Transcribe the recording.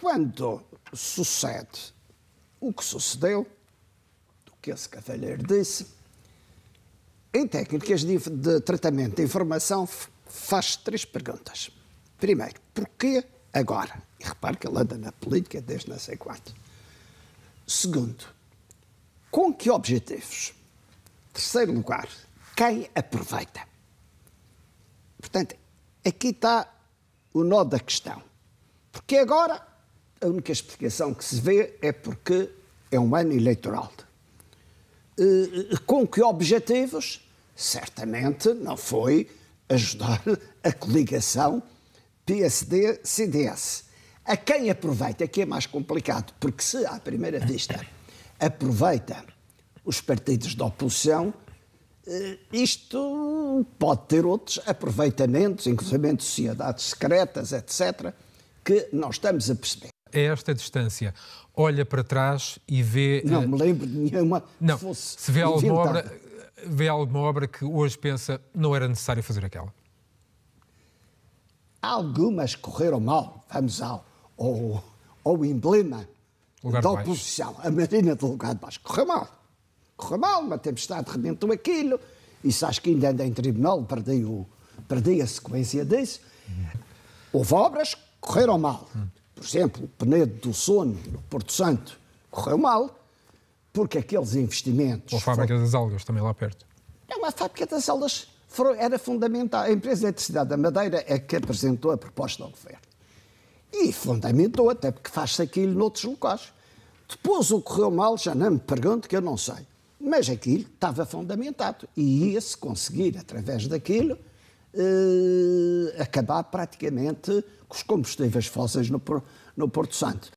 Quando sucede o que sucedeu, o que esse cavalheiro disse, em técnicas de, de tratamento de informação faz três perguntas. Primeiro, porquê agora? E repare que ele anda na política desde não sei quanto. Segundo, com que objetivos? Terceiro lugar, quem aproveita? Portanto, aqui está o nó da questão. Porque agora a única explicação que se vê é porque é um ano eleitoral. Eh, eh, com que objetivos? Certamente não foi ajudar a coligação PSD-CDS. A quem aproveita, que é mais complicado, porque se à primeira vista aproveita os partidos da oposição, eh, isto pode ter outros aproveitamentos, inclusive sociedades secretas, etc., que não estamos a perceber a esta distância, olha para trás e vê. Não eh, me lembro de nenhuma. Não, se vê alguma, obra, vê alguma obra que hoje pensa não era necessário fazer aquela. Algumas correram mal, vamos ao, ao, ao emblema Lugar da oposição, a Marina do Lugar de Baixo. Correu mal. Correu mal, uma tempestade rebentou aquilo. Isso acho que ainda anda em tribunal, perdi, o, perdi a sequência disso. Uhum. Houve obras que correram mal. Hum. Por exemplo, o Penedo do Sono, no Porto Santo, correu mal, porque aqueles investimentos. Ou a fábrica foram... das algas, também lá perto. Não, é a fábrica das algas foram... era fundamental. A empresa de eletricidade da Madeira é que apresentou a proposta ao governo. E fundamentou, até porque faz-se aquilo noutros locais. Depois o correu mal, já não me pergunto, que eu não sei. Mas aquilo estava fundamentado. E ia-se conseguir, através daquilo, eh, acabar praticamente com os combustíveis fósseis no, no Porto Santo.